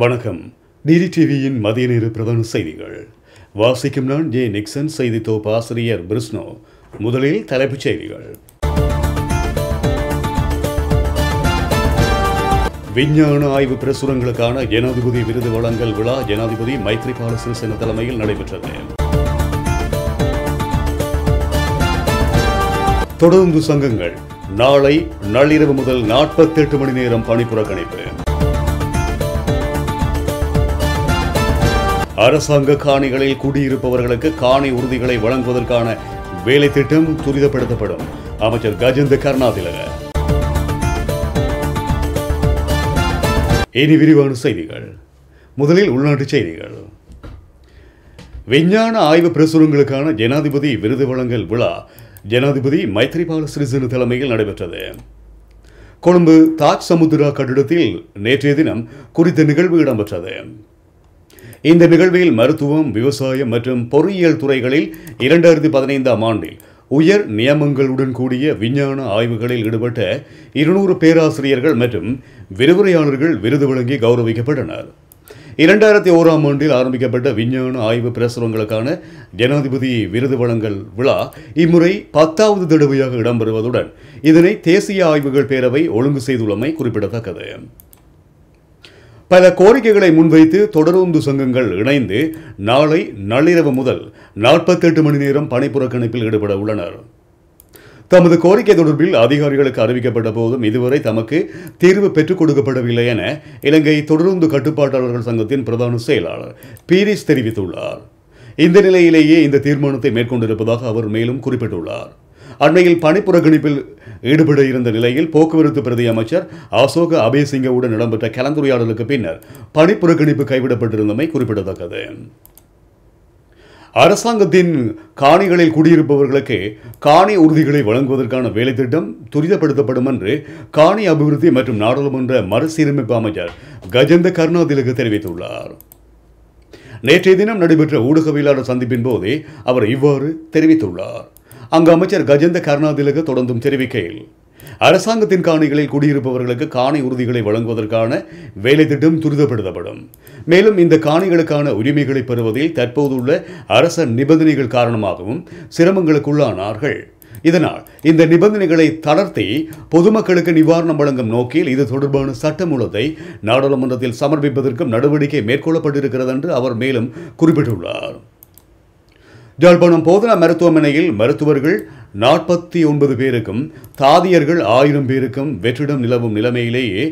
வணக்கம் நீதி டிவியின் மதிய நேர பிரதான செய்திகள் வாசிக்கும் நான் ஜே நிக்சன் செய்தி தொகுப்பு ஆசிரியர் பிரிஸ்னோ முதலில் தலைப்புச் செய்திகள் விஞ்ஞான ஆய்வு பிரசுரங்களுக்கான ஜனாதிபதி விருது வழங்கல் விழா ஜனாதிபதி மைத்ரிபால சிறிசேன தலைமையில் நடைபெற்றது தொடர்ந்து சங்கங்கள் நாளை நள்ளிரவு முதல் நாற்பத்தி எட்டு மணி நேரம் பணிப்புற கணிப்பு அரசாங்க காணிகளில் குடியிருப்பவர்களுக்கு காணி உறுதிகளை வழங்குவதற்கான வேலை திட்டம் துரிதப்படுத்தப்படும் அமைச்சர் கஜேந்திர கருணாதிலக இனி விரிவான செய்திகள் முதலில் உள்நாட்டு செய்திகள் விஞ்ஞான ஆய்வு பிரசுரங்களுக்கான ஜனாதிபதி விருது வழங்கல் விழா ஜனாதிபதி மைத்ரிபால சிறிசேன தலைமையில் நடைபெற்றது கொழும்பு தாஜ் சமுத்திரா கட்டிடத்தில் நேற்றைய தினம் குறித்த நிகழ்வு இடம்பெற்றது இந்த நிகழ்வில் மருத்துவம் விவசாயம் மற்றும் பொறியியல் துறைகளில் இரண்டாயிரத்தி பதினைந்தாம் ஆண்டில் உயர் நியமங்களுடன் கூடிய விஞ்ஞான ஆய்வுகளில் ஈடுபட்ட இருநூறு பேராசிரியர்கள் மற்றும் விரிவுரையாளர்கள் விருது வழங்கி கௌரவிக்கப்பட்டனர் இரண்டாயிரத்தி ஓராம் ஆண்டில் ஆரம்பிக்கப்பட்ட விஞ்ஞான ஆய்வு பிரசுரங்களுக்கான ஜனாதிபதி விருது வழங்கல் விழா இம்முறை பத்தாவது தடவையாக இடம்பெறுவதுடன் இதனை தேசிய ஆய்வுகள் பேரவை ஒழுங்கு செய்துள்ளமை குறிப்பிடத்தக்கது பல கோரிக்கைகளை முன்வைத்து தொடருந்து சங்கங்கள் இணைந்து நாளை நள்ளிரவு முதல் நாற்பத்தெட்டு மணி நேரம் பணிப்புறக்கணிப்பில் ஈடுபட உள்ளனர் தமது கோரிக்கை தொடர்பில் அதிகாரிகளுக்கு அறிவிக்கப்பட்ட போதும் இதுவரை தமக்கு தீர்வு பெற்றுக் கொடுக்கப்படவில்லை என இலங்கை தொடருந்து கட்டுப்பாட்டாளர்கள் சங்கத்தின் பிரதான செயலாளர் பீரிஸ் தெரிவித்துள்ளார் இந்த நிலையிலேயே இந்த தீர்மானத்தை மேற்கொண்டிருப்பதாக அவர் மேலும் குறிப்பிட்டுள்ளார் அண்மையில் பணிப்புறக்கணிப்பில் ஈடுபட இருந்த நிலையில் போக்குவரத்து பிரதி அமைச்சர் அசோக அபேசிங்கவுடன் இடம்பெற்ற கலந்துரையாடலுக்கு பின்னர் பணிப்புறக்கணிப்பு கைவிடப்பட்டிருந்தமை குறிப்பிடத்தக்கது அரசாங்கத்தின் காணிகளில் குடியிருப்பவர்களுக்கு காணி உறுதிகளை வழங்குவதற்கான வேலை திட்டம் துரிதப்படுத்தப்படும் என்று காணி அபிவிருத்தி மற்றும் நாடாளுமன்ற மறுசீரமைப்பு அமைச்சர் கஜேந்த கருணாதிலுக்கு தெரிவித்துள்ளார் நேற்றைய தினம் நடைபெற்ற ஊடகவியலாளர் சந்திப்பின் போதே அவர் இவ்வாறு தெரிவித்துள்ளார் அங்கு அமைச்சர் கஜேந்திர கருணாதிலக தொடர்ந்தும் தெரிவிக்கையில் அரசாங்கத்தின் காணிகளில் குடியிருப்பவர்களுக்கு காணி உறுதிகளை வழங்குவதற்கான வேலை திட்டம் துரிதப்படுத்தப்படும் மேலும் இந்த காணிகளுக்கான உரிமைகளை பெறுவதில் தற்போதுள்ள அரச நிபந்தனைகள் காரணமாகவும் சிரமங்களுக்குள்ளானார்கள் இதனால் இந்த நிபந்தனைகளை தளர்த்தி பொதுமக்களுக்கு நிவாரணம் வழங்கும் நோக்கில் இது தொடர்பான சட்டமூலத்தை நாடாளுமன்றத்தில் சமர்ப்பிப்பதற்கும் நடவடிக்கை மேற்கொள்ளப்பட்டிருக்கிறது என்று அவர் மேலும் குறிப்பிட்டுள்ளார் ஜாழ்ப்பாணம் போதனா மருத்துவமனையில் மருத்துவர்கள் நாற்பத்தி ஒன்பது பேருக்கும் தாதியர்கள் ஆயிரம் பேருக்கும் வெற்றிடம் நிலவும் நிலைமையிலேயே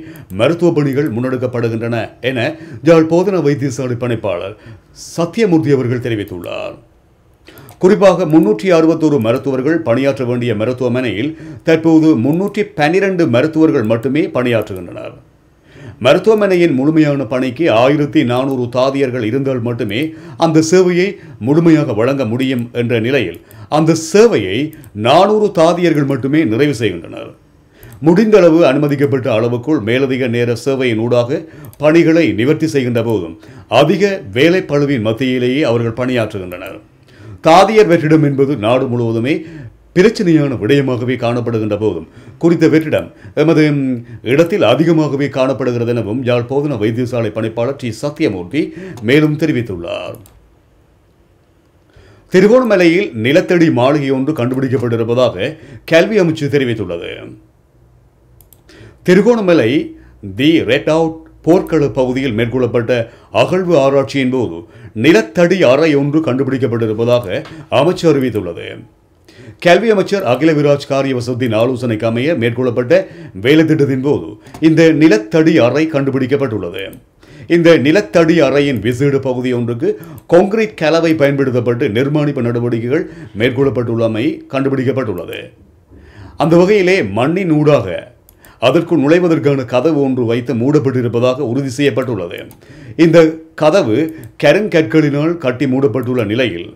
மருத்துவ பணிகள் முன்னெடுக்கப்படுகின்றன என ஜாழ் போதனா வைத்தியசாலை பணிப்பாளர் சத்தியமூர்த்தி அவர்கள் தெரிவித்துள்ளார் குறிப்பாக முன்னூற்றி அறுபத்தோரு மருத்துவர்கள் பணியாற்ற வேண்டிய மருத்துவமனையில் தற்போது முன்னூற்றி பன்னிரண்டு மருத்துவர்கள் மட்டுமே பணியாற்றுகின்றனர் மருத்துவமனையின் முழுமையான பணிக்கு ஆயிரத்தி நானூறு தாதியர்கள் இருந்தால் மட்டுமே அந்த சேவையை முழுமையாக வழங்க முடியும் என்ற நிலையில் அந்த சேவையை நானூறு தாதியர்கள் மட்டுமே நிறைவு செய்கின்றனர் முடிந்தளவு அனுமதிக்கப்பட்ட அளவுக்குள் மேலதிக நேர சேவையின் ஊடாக பணிகளை நிவர்த்தி செய்கின்ற போதும் அதிக வேலைப்பழுவின் மத்தியிலேயே அவர்கள் பணியாற்றுகின்றனர் தாதியர் வெற்றிடம் என்பது நாடு முழுவதுமே பிரச்சனையான விடயமாகவே காணப்படுகின்ற போதும் குறித்த வெற்றிடம் எமது இடத்தில் அதிகமாகவே காணப்படுகிறது எனவும் யாழ் போதன வைத்தியசாலை பணிப்பாளர் டி சத்யமூர்த்தி மேலும் தெரிவித்துள்ளார் திருகோணமலையில் நிலத்தடி மாளிகை ஒன்று கண்டுபிடிக்கப்பட்டிருப்பதாக கல்வி அமைச்சு தெரிவித்துள்ளது திருகோணமலை தி ரெட் அவுட் போர்க்கள பகுதியில் மேற்கொள்ளப்பட்ட அகழ்வு ஆராய்ச்சியின் போது நிலத்தடி அறை ஒன்று கண்டுபிடிக்கப்பட்டிருப்பதாக அமைச்சு அறிவித்துள்ளது கல்வி அமைச்சர் அகில விராஜ் காரியவசத்தின் ஆலோசனைக்கு அமைய மேற்கொள்ளப்பட்ட வேலைத்திட்டத்தின் போது இந்த நிலத்தடி அறை கண்டுபிடிக்கப்பட்டுள்ளது இந்த நிலத்தடி அறையின் விசேட பகுதி ஒன்றுக்கு கொங்கிரீட் கலவை பயன்படுத்தப்பட்டு நிர்மாணிப்பு நடவடிக்கைகள் மேற்கொள்ளப்பட்டுள்ளமை கண்டுபிடிக்கப்பட்டுள்ளது அந்த வகையிலே மண்ணின் ஊடாக அதற்குள் நுழைவதற்கான கதவு ஒன்று வைத்து மூடப்பட்டிருப்பதாக உறுதி செய்யப்பட்டுள்ளது இந்த கதவு கருங்கற்களினால் கட்டி மூடப்பட்டுள்ள நிலையில்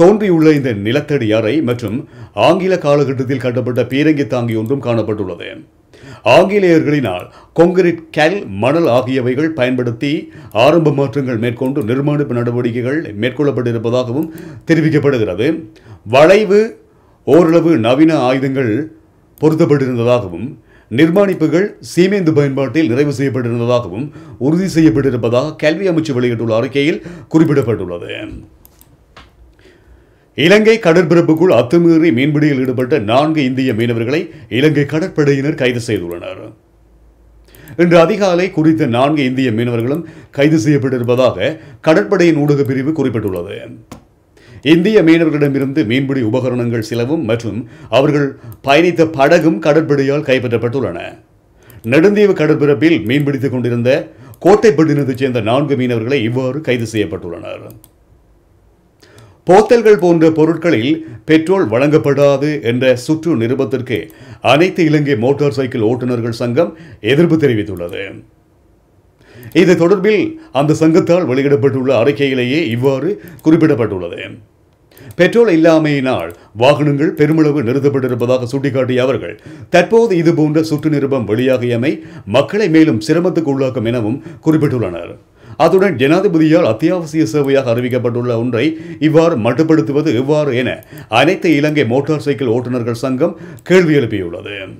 தோன்றியுள்ள இந்த நிலத்தடி அறை மற்றும் ஆங்கில காலகட்டத்தில் கட்டப்பட்ட பீரங்கி தாங்கி ஒன்றும் காணப்பட்டுள்ளது ஆங்கிலேயர்களினால் கொங்கிரீட் கல் மணல் ஆகியவைகள் பயன்படுத்தி ஆரம்ப மாற்றங்கள் மேற்கொண்டு நிர்மாணிப்பு நடவடிக்கைகள் மேற்கொள்ளப்பட்டிருப்பதாகவும் தெரிவிக்கப்படுகிறது வளைவு ஓரளவு நவீன ஆயுதங்கள் பொருத்தப்பட்டிருந்ததாகவும் நிர்மாணிப்புகள் சீமேந்து பயன்பாட்டில் நிறைவு செய்யப்பட்டிருந்ததாகவும் உறுதி செய்யப்பட்டிருப்பதாக கல்வி அமைச்சு வெளியிட்டுள்ள அறிக்கையில் குறிப்பிடப்பட்டுள்ளது இலங்கை கடற்பரப்புக்குள் அத்துமீறி மீன்பிடியில் ஈடுபட்ட நான்கு இந்திய மீனவர்களை இலங்கை கடற்படையினர் கைது செய்துள்ளனர் இன்று அதிகாலை குறித்த நான்கு இந்திய மீனவர்களும் கைது செய்யப்பட்டிருப்பதாக கடற்படையின் ஊடக பிரிவு குறிப்பிட்டுள்ளது இந்திய மீனவர்களிடமிருந்து மீன்பிடி உபகரணங்கள் சிலவும் மற்றும் அவர்கள் பயணித்த படகும் கடற்படையால் கைப்பற்றப்பட்டுள்ளன நெடுந்தீவு கடற்பரப்பில் மீன்பிடித்துக் கொண்டிருந்த கோட்டைப்பட்டினத்தைச் சேர்ந்த நான்கு மீனவர்களை இவ்வாறு கைது செய்யப்பட்டுள்ளனர் போத்தல்கள் போன்ற பொருட்களில் பெட்ரோல் வழங்கப்படாது என்ற சுற்று நிருபத்திற்கு அனைத்து இலங்கை மோட்டார் சைக்கிள் ஓட்டுநர்கள் சங்கம் எதிர்ப்பு தெரிவித்துள்ளது இது தொடர்பில் அந்த சங்கத்தால் வெளியிடப்பட்டுள்ள அறிக்கையிலேயே இவ்வாறு குறிப்பிடப்பட்டுள்ளது பெட்ரோல் இல்லாமையினால் வாகனங்கள் பெருமளவு நிறுத்தப்பட்டிருப்பதாக சுட்டிக்காட்டிய அவர்கள் தற்போது இதுபோன்ற சுற்று நிருபம் வெளியாகியமை மக்களை மேலும் சிரமத்துக்கு உள்ளாக்கும் எனவும் குறிப்பிட்டுள்ளனர் அத்துடன் ஜனாதிபதியால் அத்தியாவசிய சேவையாக அறிவிக்கப்பட்டுள்ள ஒன்றை இவ்வாறு மட்டுப்படுத்துவது எவ்வாறு என அனைத்து இலங்கை மோட்டார் சைக்கிள் ஓட்டுநர்கள் சங்கம் கேள்வி எழுப்பியுள்ளது